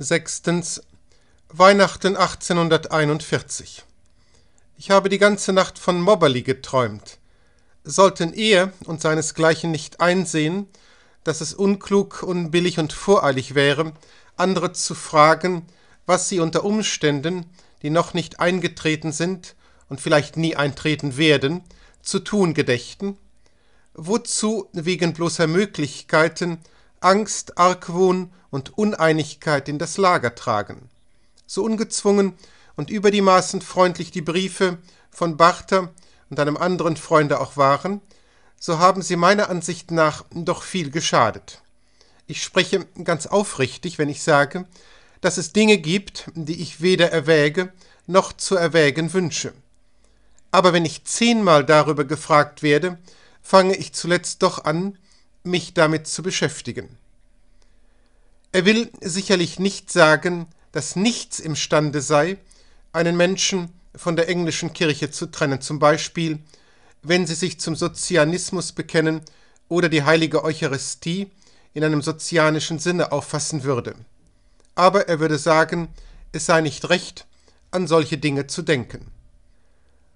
6. Weihnachten 1841. Ich habe die ganze Nacht von Mobberly geträumt. Sollten er und seinesgleichen nicht einsehen, dass es unklug, unbillig und voreilig wäre, andere zu fragen, was sie unter Umständen, die noch nicht eingetreten sind und vielleicht nie eintreten werden, zu tun gedächten? Wozu wegen bloßer Möglichkeiten Angst, Argwohn und Uneinigkeit in das Lager tragen. So ungezwungen und über die Maßen freundlich die Briefe von Barter und einem anderen Freunde auch waren, so haben sie meiner Ansicht nach doch viel geschadet. Ich spreche ganz aufrichtig, wenn ich sage, dass es Dinge gibt, die ich weder erwäge noch zu erwägen wünsche. Aber wenn ich zehnmal darüber gefragt werde, fange ich zuletzt doch an, mich damit zu beschäftigen. Er will sicherlich nicht sagen, dass nichts imstande sei, einen Menschen von der englischen Kirche zu trennen, zum Beispiel, wenn sie sich zum Sozianismus bekennen oder die heilige Eucharistie in einem sozianischen Sinne auffassen würde. Aber er würde sagen, es sei nicht recht, an solche Dinge zu denken.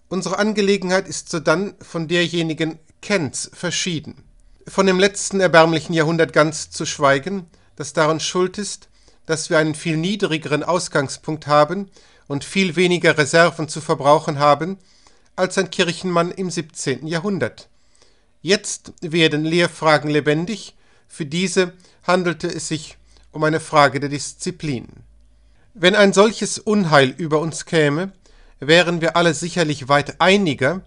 Unsere Angelegenheit ist sodann von derjenigen Kents verschieden. Von dem letzten erbärmlichen Jahrhundert ganz zu schweigen, das daran schuld ist, dass wir einen viel niedrigeren Ausgangspunkt haben und viel weniger Reserven zu verbrauchen haben, als ein Kirchenmann im 17. Jahrhundert. Jetzt werden Lehrfragen lebendig, für diese handelte es sich um eine Frage der Disziplin. Wenn ein solches Unheil über uns käme, wären wir alle sicherlich weit einiger,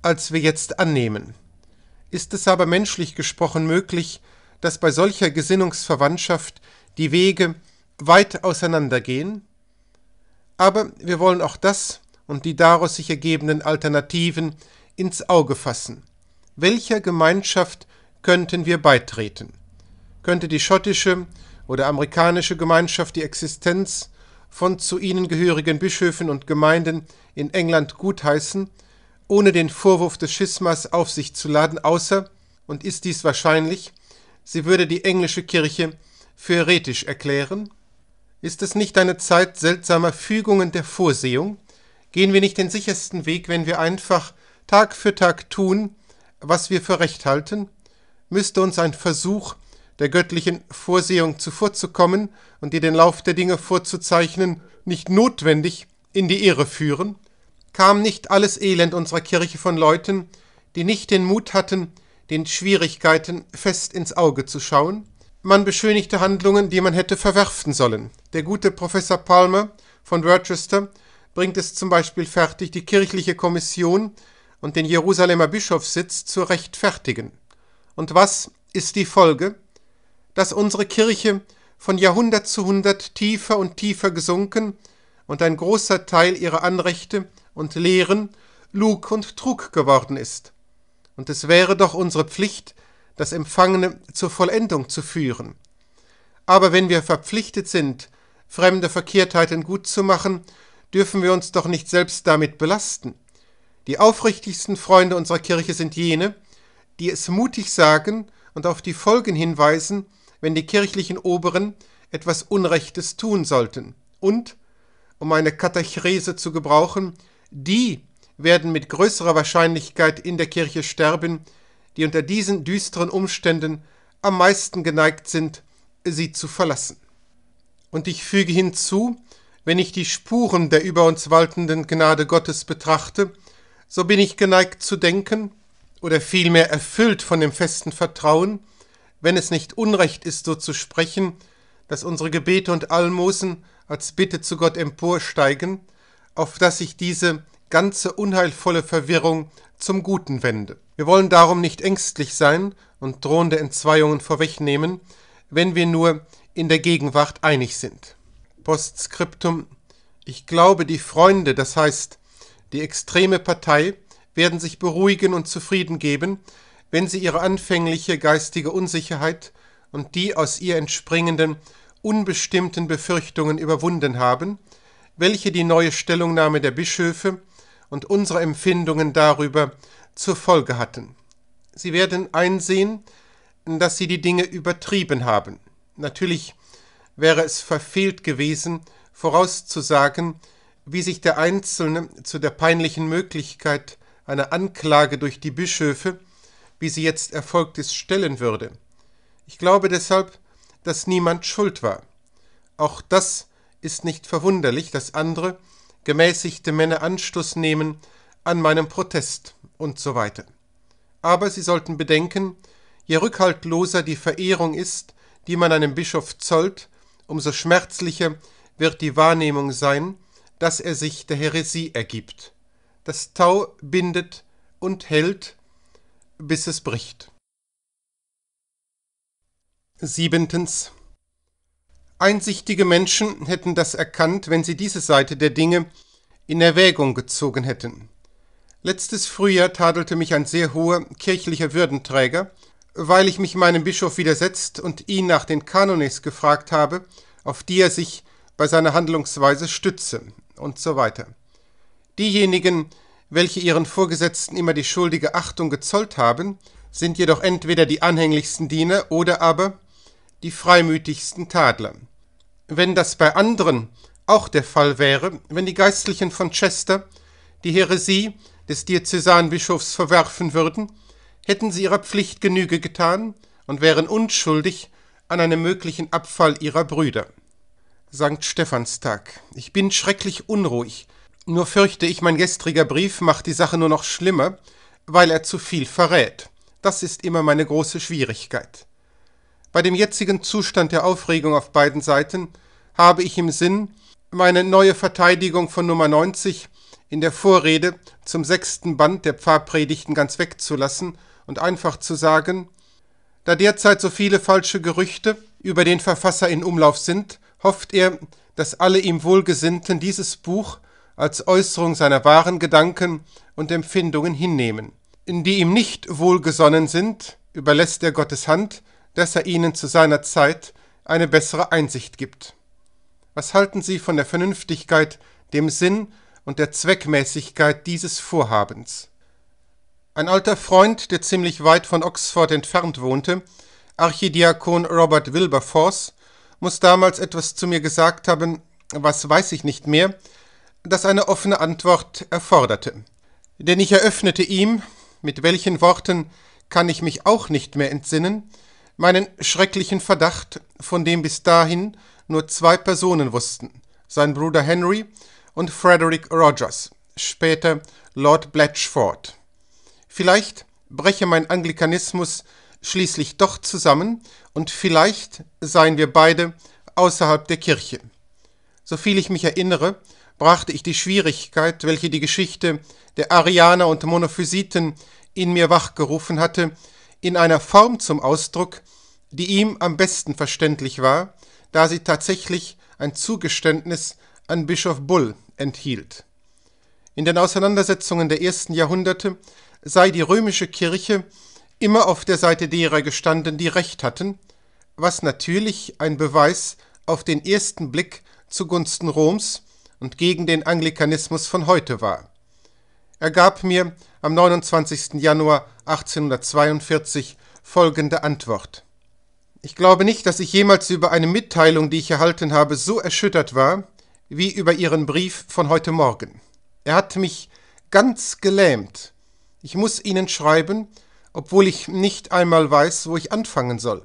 als wir jetzt annehmen ist es aber menschlich gesprochen möglich, dass bei solcher Gesinnungsverwandtschaft die Wege weit auseinandergehen? Aber wir wollen auch das und die daraus sich ergebenden Alternativen ins Auge fassen. Welcher Gemeinschaft könnten wir beitreten? Könnte die schottische oder amerikanische Gemeinschaft die Existenz von zu ihnen gehörigen Bischöfen und Gemeinden in England gutheißen ohne den Vorwurf des Schismas auf sich zu laden, außer, und ist dies wahrscheinlich, sie würde die englische Kirche für heretisch erklären? Ist es nicht eine Zeit seltsamer Fügungen der Vorsehung? Gehen wir nicht den sichersten Weg, wenn wir einfach Tag für Tag tun, was wir für recht halten? Müsste uns ein Versuch der göttlichen Vorsehung zuvorzukommen und ihr den Lauf der Dinge vorzuzeichnen, nicht notwendig in die Irre führen? kam nicht alles Elend unserer Kirche von Leuten, die nicht den Mut hatten, den Schwierigkeiten fest ins Auge zu schauen. Man beschönigte Handlungen, die man hätte verwerfen sollen. Der gute Professor Palmer von Worcester bringt es zum Beispiel fertig, die kirchliche Kommission und den Jerusalemer Bischofssitz zu rechtfertigen. Und was ist die Folge? Dass unsere Kirche von Jahrhundert zu Hundert tiefer und tiefer gesunken und ein großer Teil ihrer Anrechte und Lehren Lug und Trug geworden ist. Und es wäre doch unsere Pflicht, das Empfangene zur Vollendung zu führen. Aber wenn wir verpflichtet sind, fremde Verkehrtheiten gut zu machen, dürfen wir uns doch nicht selbst damit belasten. Die aufrichtigsten Freunde unserer Kirche sind jene, die es mutig sagen und auf die Folgen hinweisen, wenn die kirchlichen Oberen etwas Unrechtes tun sollten. Und, um eine Katechrese zu gebrauchen, die werden mit größerer Wahrscheinlichkeit in der Kirche sterben, die unter diesen düsteren Umständen am meisten geneigt sind, sie zu verlassen. Und ich füge hinzu, wenn ich die Spuren der über uns waltenden Gnade Gottes betrachte, so bin ich geneigt zu denken, oder vielmehr erfüllt von dem festen Vertrauen, wenn es nicht Unrecht ist, so zu sprechen, dass unsere Gebete und Almosen als Bitte zu Gott emporsteigen, auf das sich diese ganze unheilvolle Verwirrung zum Guten wende. Wir wollen darum nicht ängstlich sein und drohende Entzweiungen vorwegnehmen, wenn wir nur in der Gegenwart einig sind. Postskriptum Ich glaube, die Freunde, das heißt die extreme Partei, werden sich beruhigen und zufrieden geben, wenn sie ihre anfängliche geistige Unsicherheit und die aus ihr entspringenden unbestimmten Befürchtungen überwunden haben, welche die neue Stellungnahme der Bischöfe und unsere Empfindungen darüber zur Folge hatten. Sie werden einsehen, dass sie die Dinge übertrieben haben. Natürlich wäre es verfehlt gewesen, vorauszusagen, wie sich der Einzelne zu der peinlichen Möglichkeit einer Anklage durch die Bischöfe, wie sie jetzt erfolgt ist, stellen würde. Ich glaube deshalb, dass niemand schuld war. Auch das ist nicht verwunderlich, dass andere, gemäßigte Männer Anstoß nehmen an meinem Protest und so weiter. Aber sie sollten bedenken, je rückhaltloser die Verehrung ist, die man einem Bischof zollt, umso schmerzlicher wird die Wahrnehmung sein, dass er sich der Häresie ergibt. Das Tau bindet und hält, bis es bricht. Siebentens Einsichtige Menschen hätten das erkannt, wenn sie diese Seite der Dinge in Erwägung gezogen hätten. Letztes Frühjahr tadelte mich ein sehr hoher kirchlicher Würdenträger, weil ich mich meinem Bischof widersetzt und ihn nach den Kanones gefragt habe, auf die er sich bei seiner Handlungsweise stütze und so weiter. Diejenigen, welche ihren Vorgesetzten immer die schuldige Achtung gezollt haben, sind jedoch entweder die anhänglichsten Diener oder aber die freimütigsten Tadler wenn das bei anderen auch der Fall wäre, wenn die Geistlichen von Chester die Häresie des Diözesanbischofs verwerfen würden, hätten sie ihrer Pflicht Genüge getan und wären unschuldig an einem möglichen Abfall ihrer Brüder. St. Stephanstag. Ich bin schrecklich unruhig. Nur fürchte ich, mein gestriger Brief macht die Sache nur noch schlimmer, weil er zu viel verrät. Das ist immer meine große Schwierigkeit. Bei dem jetzigen Zustand der Aufregung auf beiden Seiten habe ich im Sinn, meine neue Verteidigung von Nummer 90 in der Vorrede zum sechsten Band der Pfarrpredigten ganz wegzulassen und einfach zu sagen, da derzeit so viele falsche Gerüchte über den Verfasser in Umlauf sind, hofft er, dass alle ihm Wohlgesinnten dieses Buch als Äußerung seiner wahren Gedanken und Empfindungen hinnehmen. In die ihm nicht wohlgesonnen sind, überlässt er Gottes Hand, dass er ihnen zu seiner Zeit eine bessere Einsicht gibt. Was halten Sie von der Vernünftigkeit, dem Sinn und der Zweckmäßigkeit dieses Vorhabens? Ein alter Freund, der ziemlich weit von Oxford entfernt wohnte, Archidiakon Robert Wilberforce, muss damals etwas zu mir gesagt haben, was weiß ich nicht mehr, das eine offene Antwort erforderte. Denn ich eröffnete ihm, mit welchen Worten kann ich mich auch nicht mehr entsinnen, meinen schrecklichen Verdacht, von dem bis dahin nur zwei Personen wussten, sein Bruder Henry und Frederick Rogers, später Lord Blatchford. Vielleicht breche mein Anglikanismus schließlich doch zusammen und vielleicht seien wir beide außerhalb der Kirche. Soviel ich mich erinnere, brachte ich die Schwierigkeit, welche die Geschichte der Arianer und Monophysiten in mir wachgerufen hatte, in einer Form zum Ausdruck, die ihm am besten verständlich war da sie tatsächlich ein Zugeständnis an Bischof Bull enthielt. In den Auseinandersetzungen der ersten Jahrhunderte sei die römische Kirche immer auf der Seite derer gestanden, die Recht hatten, was natürlich ein Beweis auf den ersten Blick zugunsten Roms und gegen den Anglikanismus von heute war. Er gab mir am 29. Januar 1842 folgende Antwort. Ich glaube nicht, dass ich jemals über eine Mitteilung, die ich erhalten habe, so erschüttert war, wie über Ihren Brief von heute Morgen. Er hat mich ganz gelähmt. Ich muss Ihnen schreiben, obwohl ich nicht einmal weiß, wo ich anfangen soll.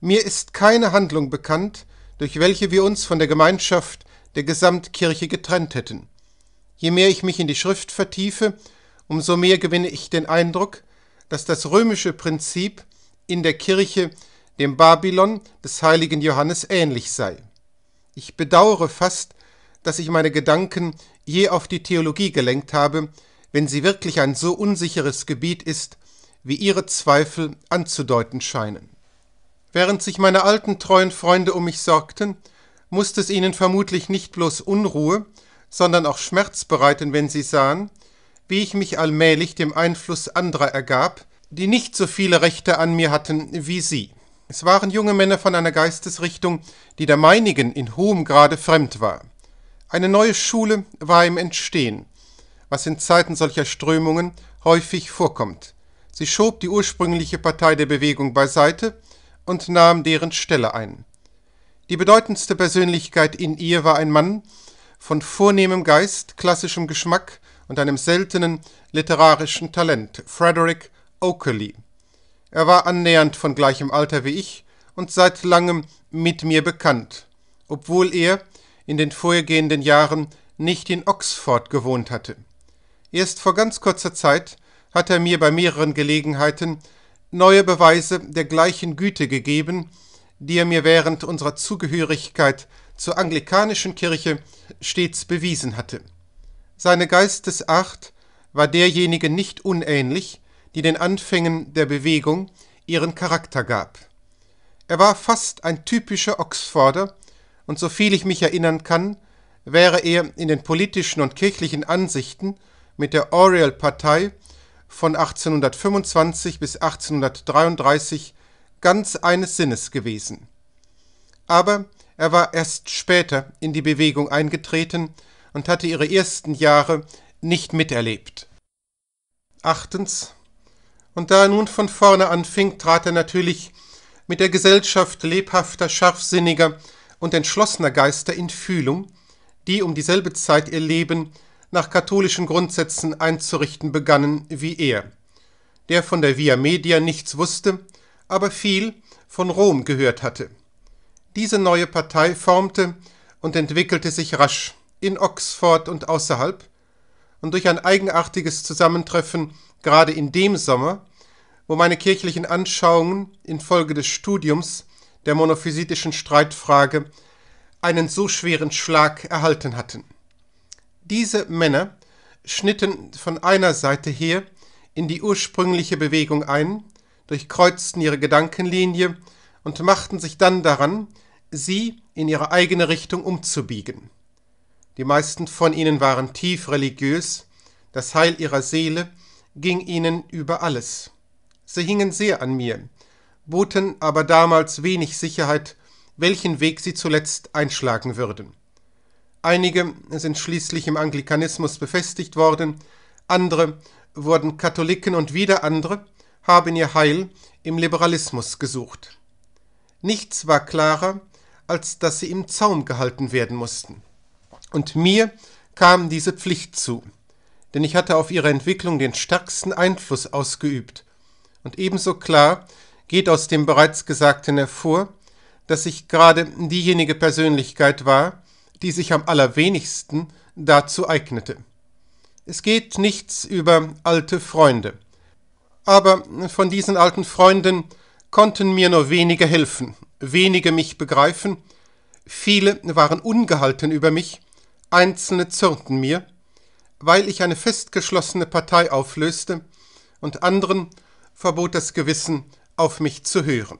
Mir ist keine Handlung bekannt, durch welche wir uns von der Gemeinschaft der Gesamtkirche getrennt hätten. Je mehr ich mich in die Schrift vertiefe, umso mehr gewinne ich den Eindruck, dass das römische Prinzip in der Kirche dem Babylon des heiligen Johannes ähnlich sei. Ich bedauere fast, dass ich meine Gedanken je auf die Theologie gelenkt habe, wenn sie wirklich ein so unsicheres Gebiet ist, wie ihre Zweifel anzudeuten scheinen. Während sich meine alten treuen Freunde um mich sorgten, musste es ihnen vermutlich nicht bloß Unruhe, sondern auch Schmerz bereiten, wenn sie sahen, wie ich mich allmählich dem Einfluss anderer ergab, die nicht so viele Rechte an mir hatten wie sie. Es waren junge Männer von einer Geistesrichtung, die der meinigen in hohem Grade fremd war. Eine neue Schule war im Entstehen, was in Zeiten solcher Strömungen häufig vorkommt. Sie schob die ursprüngliche Partei der Bewegung beiseite und nahm deren Stelle ein. Die bedeutendste Persönlichkeit in ihr war ein Mann von vornehmem Geist, klassischem Geschmack und einem seltenen literarischen Talent, Frederick Oakley. Er war annähernd von gleichem Alter wie ich und seit langem mit mir bekannt, obwohl er in den vorhergehenden Jahren nicht in Oxford gewohnt hatte. Erst vor ganz kurzer Zeit hat er mir bei mehreren Gelegenheiten neue Beweise der gleichen Güte gegeben, die er mir während unserer Zugehörigkeit zur anglikanischen Kirche stets bewiesen hatte. Seine Geistesart war derjenige nicht unähnlich, die den Anfängen der Bewegung ihren Charakter gab. Er war fast ein typischer Oxforder, und soviel ich mich erinnern kann, wäre er in den politischen und kirchlichen Ansichten mit der Oriel-Partei von 1825 bis 1833 ganz eines Sinnes gewesen. Aber er war erst später in die Bewegung eingetreten und hatte ihre ersten Jahre nicht miterlebt. Achtens und da er nun von vorne anfing, trat er natürlich mit der Gesellschaft lebhafter, scharfsinniger und entschlossener Geister in Fühlung, die um dieselbe Zeit ihr Leben nach katholischen Grundsätzen einzurichten begannen wie er, der von der Via Media nichts wusste, aber viel von Rom gehört hatte. Diese neue Partei formte und entwickelte sich rasch in Oxford und außerhalb, und durch ein eigenartiges Zusammentreffen gerade in dem Sommer, wo meine kirchlichen Anschauungen infolge des Studiums der monophysitischen Streitfrage einen so schweren Schlag erhalten hatten. Diese Männer schnitten von einer Seite her in die ursprüngliche Bewegung ein, durchkreuzten ihre Gedankenlinie und machten sich dann daran, sie in ihre eigene Richtung umzubiegen. Die meisten von ihnen waren tief religiös, das Heil ihrer Seele ging ihnen über alles. Sie hingen sehr an mir, boten aber damals wenig Sicherheit, welchen Weg sie zuletzt einschlagen würden. Einige sind schließlich im Anglikanismus befestigt worden, andere wurden Katholiken und wieder andere haben ihr Heil im Liberalismus gesucht. Nichts war klarer, als dass sie im Zaum gehalten werden mussten. Und mir kam diese Pflicht zu, denn ich hatte auf ihre Entwicklung den stärksten Einfluss ausgeübt. Und ebenso klar geht aus dem bereits Gesagten hervor, dass ich gerade diejenige Persönlichkeit war, die sich am allerwenigsten dazu eignete. Es geht nichts über alte Freunde. Aber von diesen alten Freunden konnten mir nur wenige helfen, wenige mich begreifen, viele waren ungehalten über mich, einzelne zürnten mir, weil ich eine festgeschlossene Partei auflöste und anderen verbot das Gewissen, auf mich zu hören.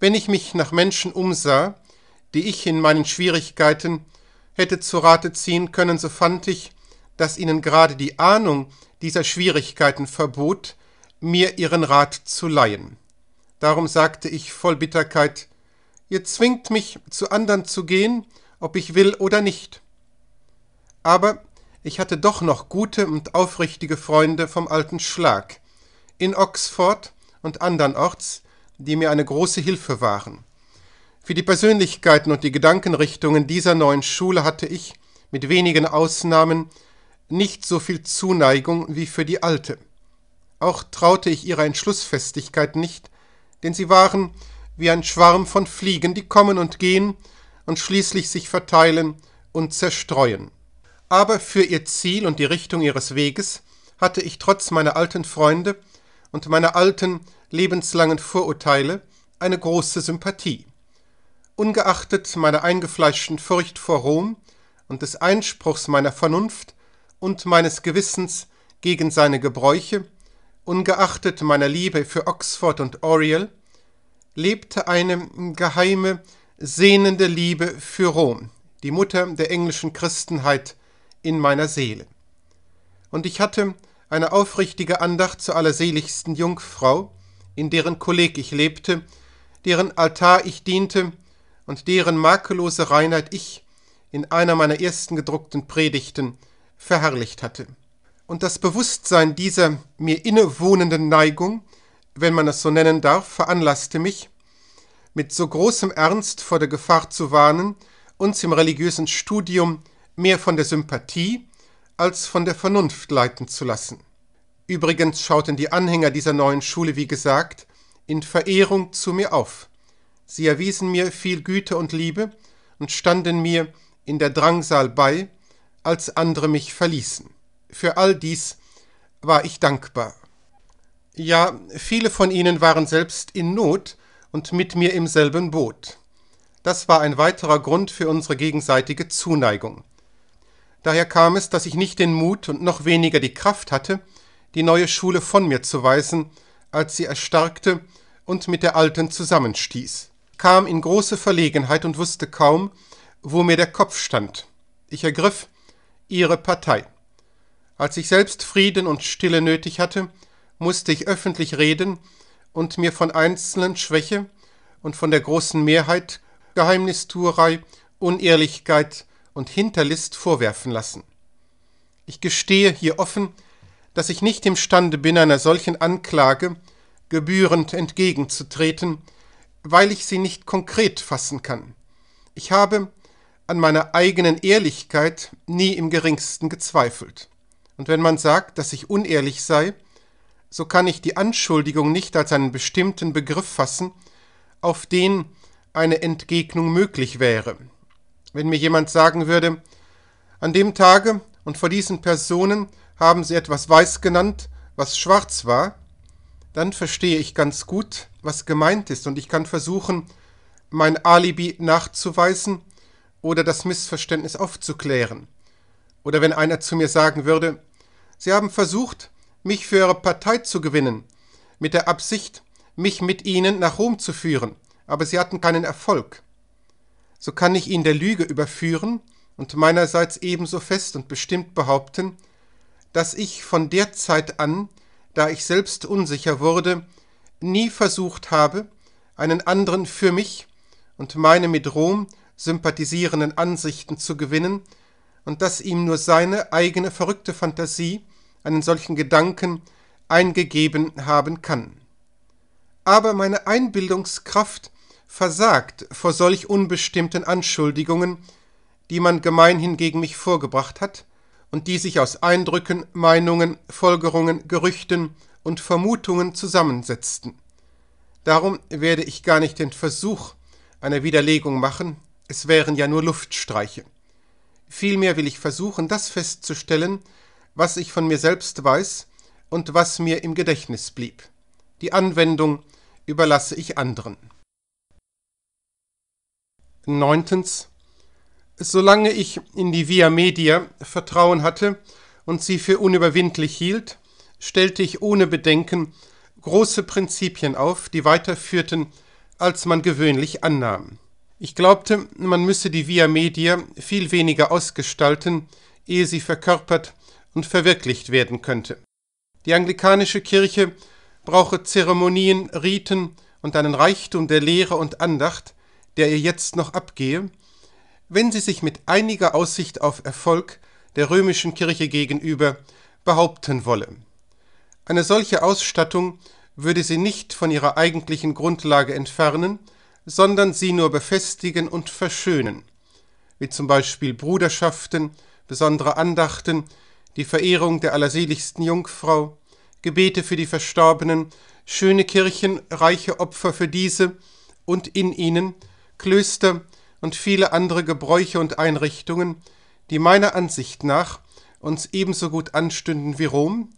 Wenn ich mich nach Menschen umsah, die ich in meinen Schwierigkeiten hätte zu Rate ziehen können, so fand ich, dass ihnen gerade die Ahnung dieser Schwierigkeiten verbot, mir ihren Rat zu leihen. Darum sagte ich voll Bitterkeit, ihr zwingt mich, zu anderen zu gehen, ob ich will oder nicht. Aber ich hatte doch noch gute und aufrichtige Freunde vom alten Schlag, in Oxford und andernorts, die mir eine große Hilfe waren. Für die Persönlichkeiten und die Gedankenrichtungen dieser neuen Schule hatte ich, mit wenigen Ausnahmen, nicht so viel Zuneigung wie für die alte. Auch traute ich ihrer Entschlussfestigkeit nicht, denn sie waren wie ein Schwarm von Fliegen, die kommen und gehen und schließlich sich verteilen und zerstreuen aber für ihr Ziel und die Richtung ihres Weges hatte ich trotz meiner alten Freunde und meiner alten lebenslangen Vorurteile eine große Sympathie. Ungeachtet meiner eingefleischten Furcht vor Rom und des Einspruchs meiner Vernunft und meines Gewissens gegen seine Gebräuche, ungeachtet meiner Liebe für Oxford und Oriel, lebte eine geheime, sehnende Liebe für Rom, die Mutter der englischen Christenheit, in meiner Seele. Und ich hatte eine aufrichtige Andacht zur allerseligsten Jungfrau, in deren Kolleg ich lebte, deren Altar ich diente und deren makellose Reinheit ich in einer meiner ersten gedruckten Predigten verherrlicht hatte. Und das Bewusstsein dieser mir innewohnenden Neigung, wenn man es so nennen darf, veranlasste mich, mit so großem Ernst vor der Gefahr zu warnen, uns im religiösen Studium mehr von der Sympathie als von der Vernunft leiten zu lassen. Übrigens schauten die Anhänger dieser neuen Schule, wie gesagt, in Verehrung zu mir auf. Sie erwiesen mir viel Güte und Liebe und standen mir in der Drangsal bei, als andere mich verließen. Für all dies war ich dankbar. Ja, viele von ihnen waren selbst in Not und mit mir im selben Boot. Das war ein weiterer Grund für unsere gegenseitige Zuneigung. Daher kam es, dass ich nicht den Mut und noch weniger die Kraft hatte, die neue Schule von mir zu weisen, als sie erstarkte und mit der alten zusammenstieß. Kam in große Verlegenheit und wusste kaum, wo mir der Kopf stand. Ich ergriff ihre Partei. Als ich selbst Frieden und Stille nötig hatte, musste ich öffentlich reden und mir von einzelnen Schwäche und von der großen Mehrheit Geheimnistuerei, Unehrlichkeit und Hinterlist vorwerfen lassen. Ich gestehe hier offen, dass ich nicht imstande bin, einer solchen Anklage gebührend entgegenzutreten, weil ich sie nicht konkret fassen kann. Ich habe an meiner eigenen Ehrlichkeit nie im geringsten gezweifelt. Und wenn man sagt, dass ich unehrlich sei, so kann ich die Anschuldigung nicht als einen bestimmten Begriff fassen, auf den eine Entgegnung möglich wäre. Wenn mir jemand sagen würde, an dem Tage und vor diesen Personen haben sie etwas weiß genannt, was schwarz war, dann verstehe ich ganz gut, was gemeint ist und ich kann versuchen, mein Alibi nachzuweisen oder das Missverständnis aufzuklären. Oder wenn einer zu mir sagen würde, Sie haben versucht, mich für Ihre Partei zu gewinnen, mit der Absicht, mich mit Ihnen nach Rom zu führen, aber Sie hatten keinen Erfolg so kann ich ihn der Lüge überführen und meinerseits ebenso fest und bestimmt behaupten, dass ich von der Zeit an, da ich selbst unsicher wurde, nie versucht habe, einen anderen für mich und meine mit Rom sympathisierenden Ansichten zu gewinnen, und dass ihm nur seine eigene verrückte Fantasie einen solchen Gedanken eingegeben haben kann. Aber meine Einbildungskraft versagt vor solch unbestimmten Anschuldigungen, die man gemeinhin gegen mich vorgebracht hat und die sich aus Eindrücken, Meinungen, Folgerungen, Gerüchten und Vermutungen zusammensetzten. Darum werde ich gar nicht den Versuch einer Widerlegung machen, es wären ja nur Luftstreiche. Vielmehr will ich versuchen, das festzustellen, was ich von mir selbst weiß und was mir im Gedächtnis blieb. Die Anwendung überlasse ich anderen. Neuntens. Solange ich in die Via Media Vertrauen hatte und sie für unüberwindlich hielt, stellte ich ohne Bedenken große Prinzipien auf, die weiterführten, als man gewöhnlich annahm. Ich glaubte, man müsse die Via Media viel weniger ausgestalten, ehe sie verkörpert und verwirklicht werden könnte. Die anglikanische Kirche brauche Zeremonien, Riten und einen Reichtum der Lehre und Andacht, der ihr jetzt noch abgehe, wenn sie sich mit einiger Aussicht auf Erfolg der römischen Kirche gegenüber behaupten wolle. Eine solche Ausstattung würde sie nicht von ihrer eigentlichen Grundlage entfernen, sondern sie nur befestigen und verschönen, wie zum Beispiel Bruderschaften, besondere Andachten, die Verehrung der allerseligsten Jungfrau, Gebete für die Verstorbenen, schöne Kirchen, reiche Opfer für diese und in ihnen Klöster und viele andere Gebräuche und Einrichtungen, die meiner Ansicht nach uns ebenso gut anstünden wie Rom,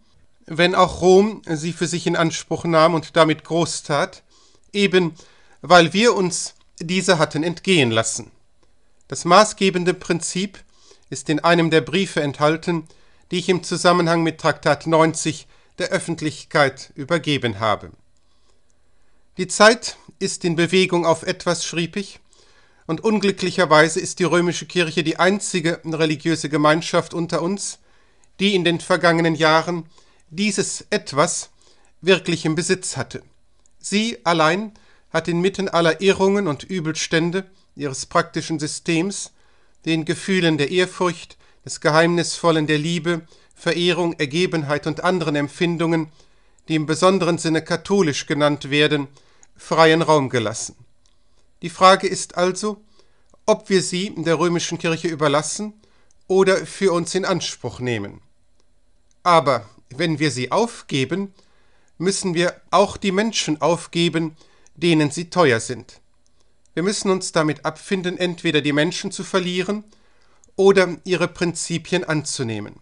wenn auch Rom sie für sich in Anspruch nahm und damit groß tat, eben weil wir uns diese hatten entgehen lassen. Das maßgebende Prinzip ist in einem der Briefe enthalten, die ich im Zusammenhang mit Traktat 90 der Öffentlichkeit übergeben habe. Die Zeit ist in Bewegung auf etwas, schrieb ich, und unglücklicherweise ist die römische Kirche die einzige religiöse Gemeinschaft unter uns, die in den vergangenen Jahren dieses etwas wirklich im Besitz hatte. Sie allein hat inmitten aller Irrungen und Übelstände ihres praktischen Systems, den Gefühlen der Ehrfurcht, des Geheimnisvollen, der Liebe, Verehrung, Ergebenheit und anderen Empfindungen die im besonderen Sinne katholisch genannt werden, freien Raum gelassen. Die Frage ist also, ob wir sie der römischen Kirche überlassen oder für uns in Anspruch nehmen. Aber wenn wir sie aufgeben, müssen wir auch die Menschen aufgeben, denen sie teuer sind. Wir müssen uns damit abfinden, entweder die Menschen zu verlieren oder ihre Prinzipien anzunehmen.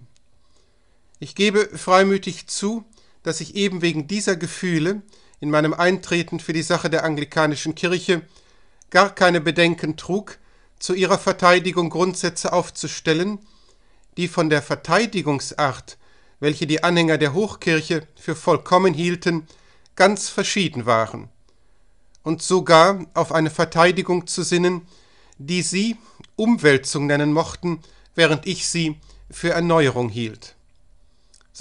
Ich gebe freimütig zu, dass ich eben wegen dieser Gefühle in meinem Eintreten für die Sache der anglikanischen Kirche gar keine Bedenken trug, zu ihrer Verteidigung Grundsätze aufzustellen, die von der Verteidigungsart, welche die Anhänger der Hochkirche für vollkommen hielten, ganz verschieden waren, und sogar auf eine Verteidigung zu sinnen, die sie Umwälzung nennen mochten, während ich sie für Erneuerung hielt.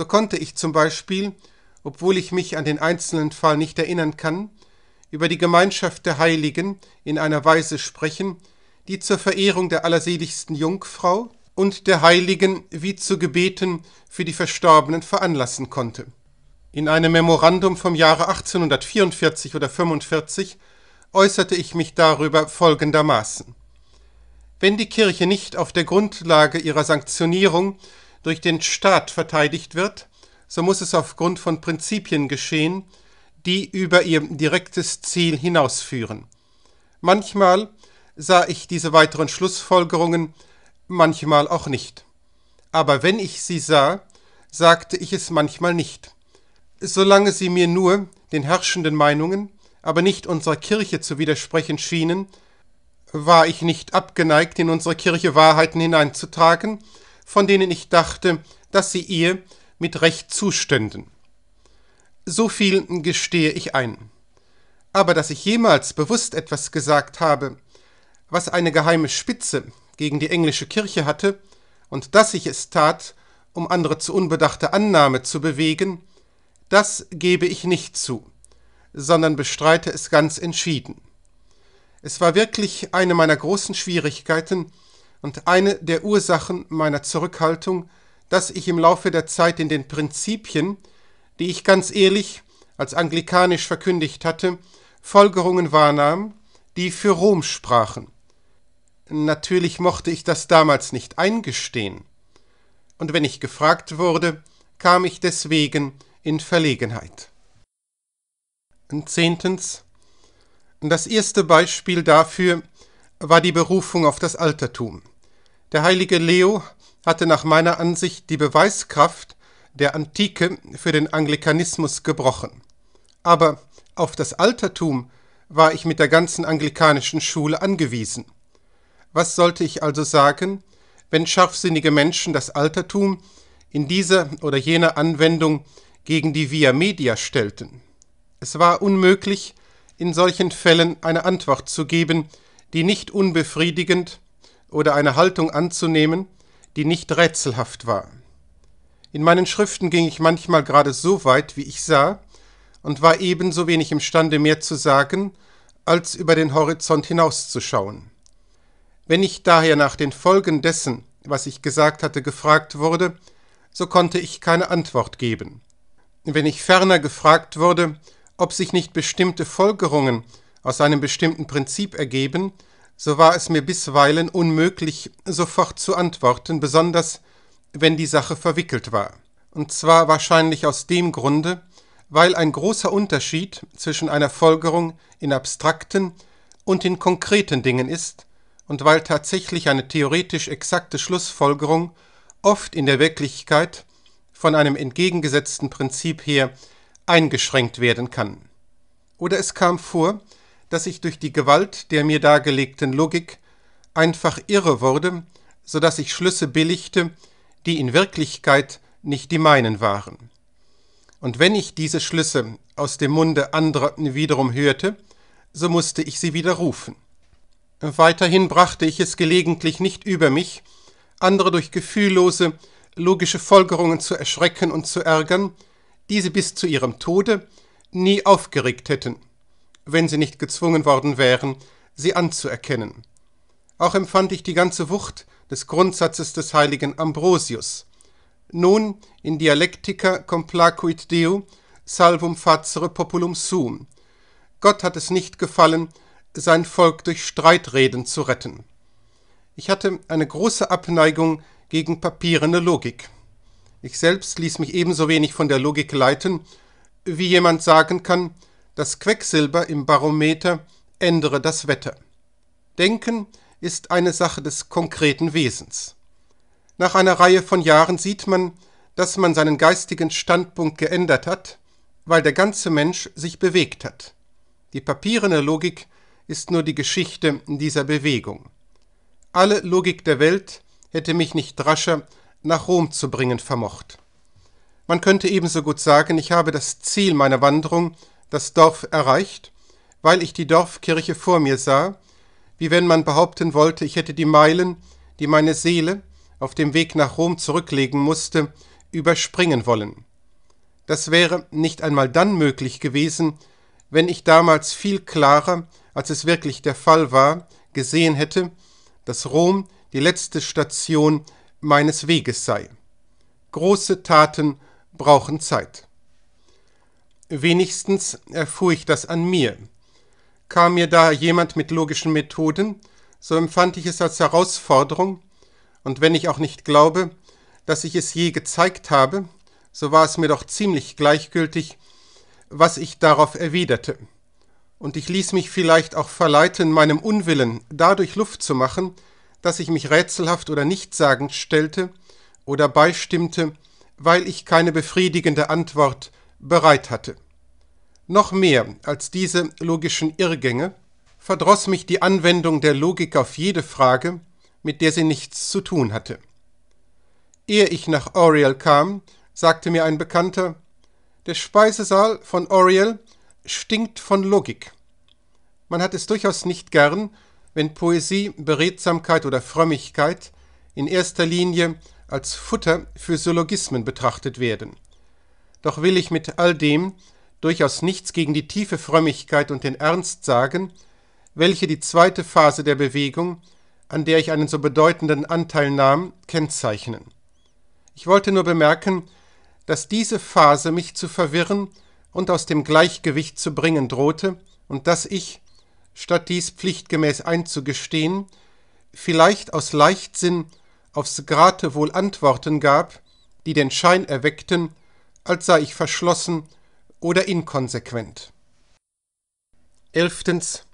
So konnte ich zum Beispiel, obwohl ich mich an den einzelnen Fall nicht erinnern kann, über die Gemeinschaft der Heiligen in einer Weise sprechen, die zur Verehrung der allerseligsten Jungfrau und der Heiligen wie zu Gebeten für die Verstorbenen veranlassen konnte. In einem Memorandum vom Jahre 1844 oder 45 äußerte ich mich darüber folgendermaßen. Wenn die Kirche nicht auf der Grundlage ihrer Sanktionierung durch den Staat verteidigt wird, so muss es aufgrund von Prinzipien geschehen, die über ihr direktes Ziel hinausführen. Manchmal sah ich diese weiteren Schlussfolgerungen, manchmal auch nicht. Aber wenn ich sie sah, sagte ich es manchmal nicht. Solange sie mir nur den herrschenden Meinungen, aber nicht unserer Kirche zu widersprechen schienen, war ich nicht abgeneigt, in unsere Kirche Wahrheiten hineinzutragen, von denen ich dachte, dass sie ihr mit Recht zuständen. So viel gestehe ich ein. Aber dass ich jemals bewusst etwas gesagt habe, was eine geheime Spitze gegen die englische Kirche hatte, und dass ich es tat, um andere zu unbedachter Annahme zu bewegen, das gebe ich nicht zu, sondern bestreite es ganz entschieden. Es war wirklich eine meiner großen Schwierigkeiten, und eine der Ursachen meiner Zurückhaltung, dass ich im Laufe der Zeit in den Prinzipien, die ich ganz ehrlich als anglikanisch verkündigt hatte, Folgerungen wahrnahm, die für Rom sprachen. Natürlich mochte ich das damals nicht eingestehen, und wenn ich gefragt wurde, kam ich deswegen in Verlegenheit. Und zehntens. Das erste Beispiel dafür, war die Berufung auf das Altertum. Der heilige Leo hatte nach meiner Ansicht die Beweiskraft der Antike für den Anglikanismus gebrochen. Aber auf das Altertum war ich mit der ganzen anglikanischen Schule angewiesen. Was sollte ich also sagen, wenn scharfsinnige Menschen das Altertum in dieser oder jener Anwendung gegen die Via Media stellten? Es war unmöglich, in solchen Fällen eine Antwort zu geben, die nicht unbefriedigend oder eine Haltung anzunehmen, die nicht rätselhaft war. In meinen Schriften ging ich manchmal gerade so weit, wie ich sah, und war ebenso wenig imstande mehr zu sagen, als über den Horizont hinauszuschauen. Wenn ich daher nach den Folgen dessen, was ich gesagt hatte, gefragt wurde, so konnte ich keine Antwort geben. Wenn ich ferner gefragt wurde, ob sich nicht bestimmte Folgerungen aus einem bestimmten Prinzip ergeben, so war es mir bisweilen unmöglich, sofort zu antworten, besonders wenn die Sache verwickelt war. Und zwar wahrscheinlich aus dem Grunde, weil ein großer Unterschied zwischen einer Folgerung in abstrakten und in konkreten Dingen ist und weil tatsächlich eine theoretisch exakte Schlussfolgerung oft in der Wirklichkeit von einem entgegengesetzten Prinzip her eingeschränkt werden kann. Oder es kam vor, dass ich durch die Gewalt der mir dargelegten Logik einfach irre wurde, so dass ich Schlüsse billigte, die in Wirklichkeit nicht die meinen waren. Und wenn ich diese Schlüsse aus dem Munde anderer wiederum hörte, so musste ich sie widerrufen. Weiterhin brachte ich es gelegentlich nicht über mich, andere durch gefühllose, logische Folgerungen zu erschrecken und zu ärgern, die sie bis zu ihrem Tode nie aufgeregt hätten wenn sie nicht gezwungen worden wären, sie anzuerkennen. Auch empfand ich die ganze Wucht des Grundsatzes des heiligen Ambrosius. Nun in Dialektica complacuit Deo, salvum facere populum sum. Gott hat es nicht gefallen, sein Volk durch Streitreden zu retten. Ich hatte eine große Abneigung gegen papierende Logik. Ich selbst ließ mich ebenso wenig von der Logik leiten, wie jemand sagen kann, das Quecksilber im Barometer ändere das Wetter. Denken ist eine Sache des konkreten Wesens. Nach einer Reihe von Jahren sieht man, dass man seinen geistigen Standpunkt geändert hat, weil der ganze Mensch sich bewegt hat. Die papierene Logik ist nur die Geschichte dieser Bewegung. Alle Logik der Welt hätte mich nicht rascher nach Rom zu bringen vermocht. Man könnte ebenso gut sagen, ich habe das Ziel meiner Wanderung das Dorf erreicht, weil ich die Dorfkirche vor mir sah, wie wenn man behaupten wollte, ich hätte die Meilen, die meine Seele auf dem Weg nach Rom zurücklegen musste, überspringen wollen. Das wäre nicht einmal dann möglich gewesen, wenn ich damals viel klarer, als es wirklich der Fall war, gesehen hätte, dass Rom die letzte Station meines Weges sei. Große Taten brauchen Zeit. Wenigstens erfuhr ich das an mir. Kam mir da jemand mit logischen Methoden, so empfand ich es als Herausforderung, und wenn ich auch nicht glaube, dass ich es je gezeigt habe, so war es mir doch ziemlich gleichgültig, was ich darauf erwiderte. Und ich ließ mich vielleicht auch verleiten, meinem Unwillen dadurch Luft zu machen, dass ich mich rätselhaft oder nichtssagend stellte oder beistimmte, weil ich keine befriedigende Antwort bereit hatte. Noch mehr als diese logischen Irrgänge verdross mich die Anwendung der Logik auf jede Frage, mit der sie nichts zu tun hatte. Ehe ich nach Oriel kam, sagte mir ein Bekannter, der Speisesaal von Oriel stinkt von Logik. Man hat es durchaus nicht gern, wenn Poesie, Beredsamkeit oder Frömmigkeit in erster Linie als Futter für Syllogismen betrachtet werden. Doch will ich mit all dem durchaus nichts gegen die tiefe Frömmigkeit und den Ernst sagen, welche die zweite Phase der Bewegung, an der ich einen so bedeutenden Anteil nahm, kennzeichnen. Ich wollte nur bemerken, dass diese Phase mich zu verwirren und aus dem Gleichgewicht zu bringen drohte und dass ich, statt dies pflichtgemäß einzugestehen, vielleicht aus Leichtsinn aufs Grate wohl Antworten gab, die den Schein erweckten, als sei ich verschlossen oder inkonsequent. Elftens.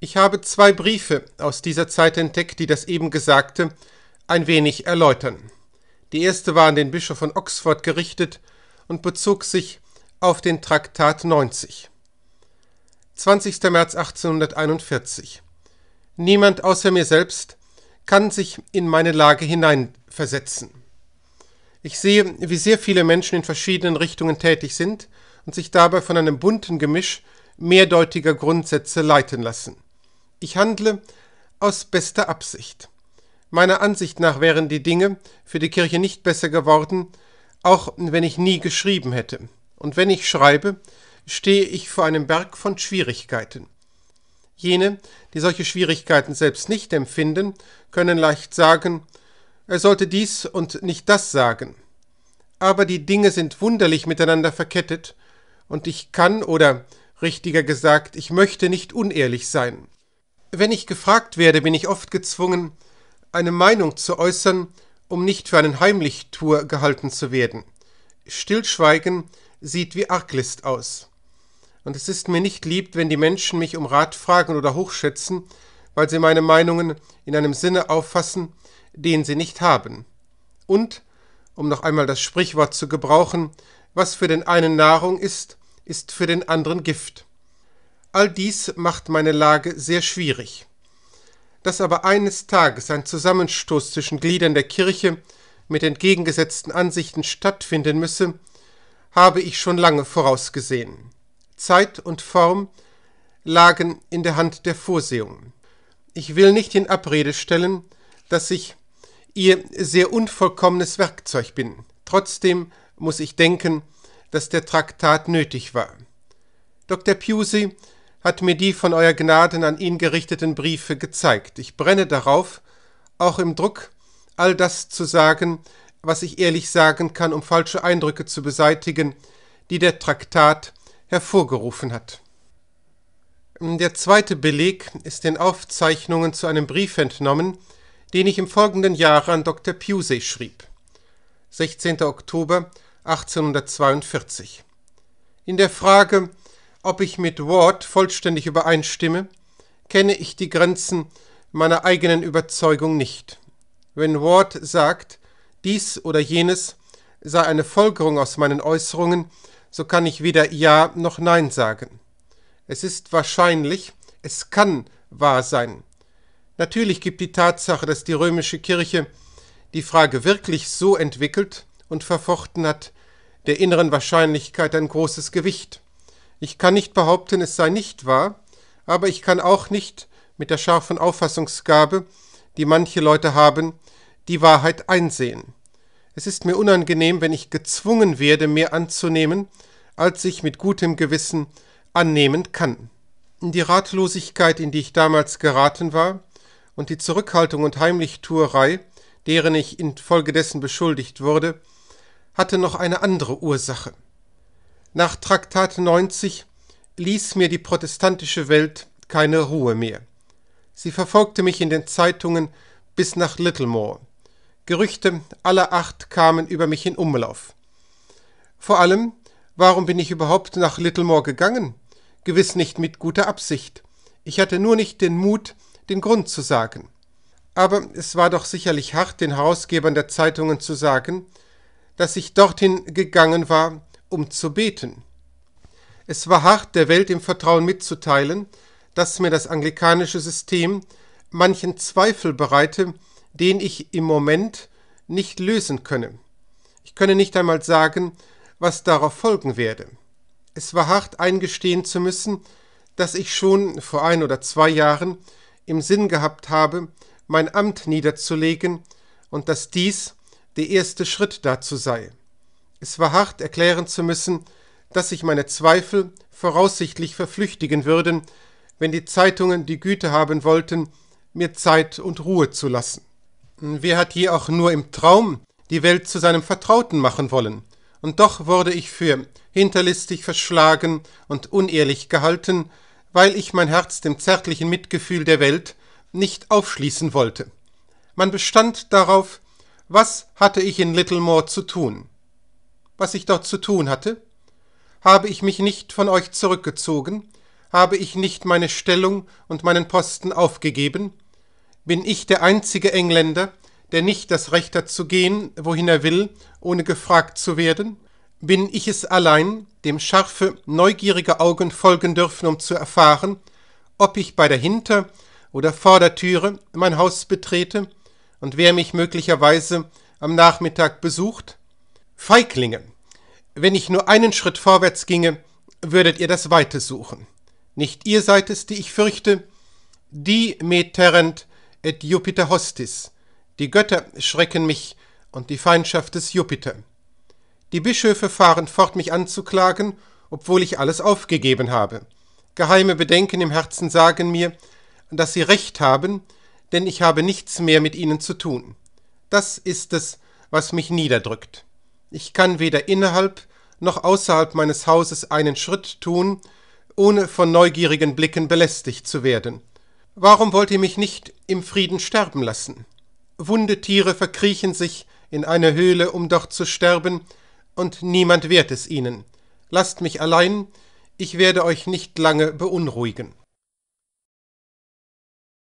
Ich habe zwei Briefe aus dieser Zeit entdeckt, die das eben Gesagte ein wenig erläutern. Die erste war an den Bischof von Oxford gerichtet und bezog sich auf den Traktat 90. 20. März 1841. Niemand außer mir selbst kann sich in meine Lage hineinversetzen. Ich sehe, wie sehr viele Menschen in verschiedenen Richtungen tätig sind und sich dabei von einem bunten Gemisch mehrdeutiger Grundsätze leiten lassen. Ich handle aus bester Absicht. Meiner Ansicht nach wären die Dinge für die Kirche nicht besser geworden, auch wenn ich nie geschrieben hätte. Und wenn ich schreibe, stehe ich vor einem Berg von Schwierigkeiten. Jene, die solche Schwierigkeiten selbst nicht empfinden, können leicht sagen, er sollte dies und nicht das sagen. Aber die Dinge sind wunderlich miteinander verkettet, und ich kann oder richtiger gesagt, ich möchte nicht unehrlich sein. Wenn ich gefragt werde, bin ich oft gezwungen, eine Meinung zu äußern, um nicht für einen Heimlichtour gehalten zu werden. Stillschweigen sieht wie Arglist aus. Und es ist mir nicht lieb, wenn die Menschen mich um Rat fragen oder hochschätzen, weil sie meine Meinungen in einem Sinne auffassen, den sie nicht haben. Und, um noch einmal das Sprichwort zu gebrauchen, was für den einen Nahrung ist, ist für den anderen Gift. All dies macht meine Lage sehr schwierig. Dass aber eines Tages ein Zusammenstoß zwischen Gliedern der Kirche mit entgegengesetzten Ansichten stattfinden müsse, habe ich schon lange vorausgesehen. Zeit und Form lagen in der Hand der Vorsehung. Ich will nicht in Abrede stellen, dass ich ihr sehr unvollkommenes Werkzeug bin. Trotzdem muss ich denken, dass der Traktat nötig war. Dr. Pusey hat mir die von Euer Gnaden an ihn gerichteten Briefe gezeigt. Ich brenne darauf, auch im Druck, all das zu sagen, was ich ehrlich sagen kann, um falsche Eindrücke zu beseitigen, die der Traktat hervorgerufen hat. Der zweite Beleg ist den Aufzeichnungen zu einem Brief entnommen, den ich im folgenden Jahre an Dr. Pusey schrieb. 16. Oktober 1842. In der Frage, ob ich mit Ward vollständig übereinstimme, kenne ich die Grenzen meiner eigenen Überzeugung nicht. Wenn Ward sagt, dies oder jenes sei eine Folgerung aus meinen Äußerungen, so kann ich weder Ja noch Nein sagen. Es ist wahrscheinlich, es kann wahr sein. Natürlich gibt die Tatsache, dass die römische Kirche die Frage wirklich so entwickelt und verfochten hat, der inneren Wahrscheinlichkeit ein großes Gewicht. Ich kann nicht behaupten, es sei nicht wahr, aber ich kann auch nicht mit der scharfen Auffassungsgabe, die manche Leute haben, die Wahrheit einsehen. Es ist mir unangenehm, wenn ich gezwungen werde, mehr anzunehmen, als ich mit gutem Gewissen annehmen kann. Die Ratlosigkeit, in die ich damals geraten war, und die Zurückhaltung und Heimlichtuerei, deren ich infolgedessen beschuldigt wurde, hatte noch eine andere Ursache. Nach Traktat 90 ließ mir die protestantische Welt keine Ruhe mehr. Sie verfolgte mich in den Zeitungen bis nach Littlemore. Gerüchte aller Acht kamen über mich in Umlauf. Vor allem, warum bin ich überhaupt nach Littlemore gegangen? Gewiss nicht mit guter Absicht. Ich hatte nur nicht den Mut, den Grund zu sagen. Aber es war doch sicherlich hart, den Herausgebern der Zeitungen zu sagen, dass ich dorthin gegangen war, um zu beten. Es war hart, der Welt im Vertrauen mitzuteilen, dass mir das anglikanische System manchen Zweifel bereite, den ich im Moment nicht lösen könne. Ich könne nicht einmal sagen, was darauf folgen werde. Es war hart eingestehen zu müssen, dass ich schon vor ein oder zwei Jahren im Sinn gehabt habe, mein Amt niederzulegen und dass dies der erste Schritt dazu sei. Es war hart erklären zu müssen, dass sich meine Zweifel voraussichtlich verflüchtigen würden, wenn die Zeitungen die Güte haben wollten, mir Zeit und Ruhe zu lassen. Wer hat je auch nur im Traum die Welt zu seinem Vertrauten machen wollen? Und doch wurde ich für hinterlistig verschlagen und unehrlich gehalten, weil ich mein Herz dem zärtlichen Mitgefühl der Welt nicht aufschließen wollte. Man bestand darauf, was hatte ich in Littlemore zu tun? Was ich dort zu tun hatte? Habe ich mich nicht von euch zurückgezogen? Habe ich nicht meine Stellung und meinen Posten aufgegeben? Bin ich der einzige Engländer, der nicht das Recht hat zu gehen, wohin er will, ohne gefragt zu werden? bin ich es allein, dem scharfe, neugierige Augen folgen dürfen, um zu erfahren, ob ich bei der Hinter- oder Vordertüre mein Haus betrete und wer mich möglicherweise am Nachmittag besucht? Feiglinge, wenn ich nur einen Schritt vorwärts ginge, würdet ihr das Weite suchen. Nicht ihr seid es, die ich fürchte, die me terrent et Jupiter hostis. Die Götter schrecken mich und die Feindschaft des Jupiter. Die Bischöfe fahren fort, mich anzuklagen, obwohl ich alles aufgegeben habe. Geheime Bedenken im Herzen sagen mir, dass sie recht haben, denn ich habe nichts mehr mit ihnen zu tun. Das ist es, was mich niederdrückt. Ich kann weder innerhalb noch außerhalb meines Hauses einen Schritt tun, ohne von neugierigen Blicken belästigt zu werden. Warum wollt ihr mich nicht im Frieden sterben lassen? Wunde Tiere verkriechen sich in eine Höhle, um dort zu sterben, und niemand wehrt es ihnen. Lasst mich allein, ich werde euch nicht lange beunruhigen.